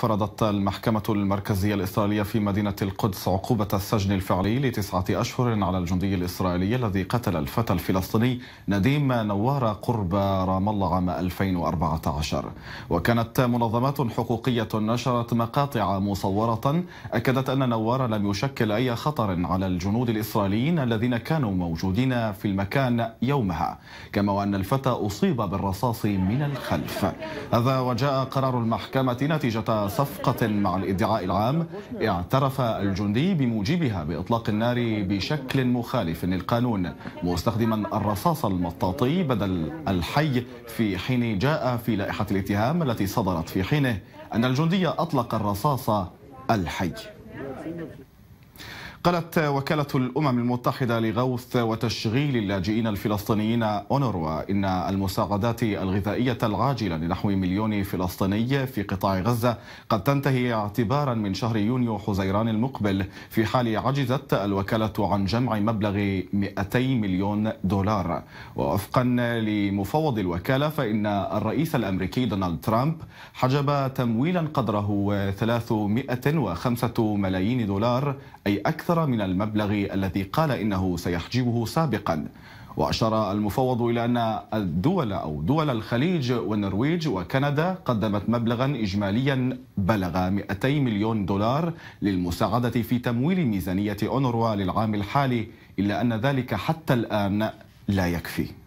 فرضت المحكمة المركزية الإسرائيلية في مدينة القدس عقوبة السجن الفعلي لتسعة أشهر على الجندي الإسرائيلي الذي قتل الفتى الفلسطيني نديم نوار قرب رام الله عام 2014 وكانت منظمات حقوقية نشرت مقاطع مصورة أكدت أن نوار لم يشكل أي خطر على الجنود الإسرائيليين الذين كانوا موجودين في المكان يومها كما وأن الفتى أصيب بالرصاص من الخلف هذا وجاء قرار المحكمة نتيجة صفقة مع الادعاء العام اعترف الجندي بموجبها بإطلاق النار بشكل مخالف للقانون مستخدما الرصاص المطاطي بدل الحي في حين جاء في لائحة الاتهام التي صدرت في حينه أن الجندي أطلق الرصاص الحي قالت وكالة الأمم المتحدة لغوث وتشغيل اللاجئين الفلسطينيين أونروا إن المساعدات الغذائية العاجلة لنحو مليون فلسطيني في قطاع غزة قد تنتهي اعتبارا من شهر يونيو حزيران المقبل في حال عجزت الوكالة عن جمع مبلغ 200 مليون دولار ووفقا لمفوض الوكالة فإن الرئيس الأمريكي دونالد ترامب حجب تمويلا قدره 305 ملايين دولار أي أكثر أكثر من المبلغ الذي قال إنه سيحجبه سابقا وأشار المفوض إلى أن الدول أو دول الخليج والنرويج وكندا قدمت مبلغا إجماليا بلغ 200 مليون دولار للمساعدة في تمويل ميزانية أونروا للعام الحالي إلا أن ذلك حتى الآن لا يكفي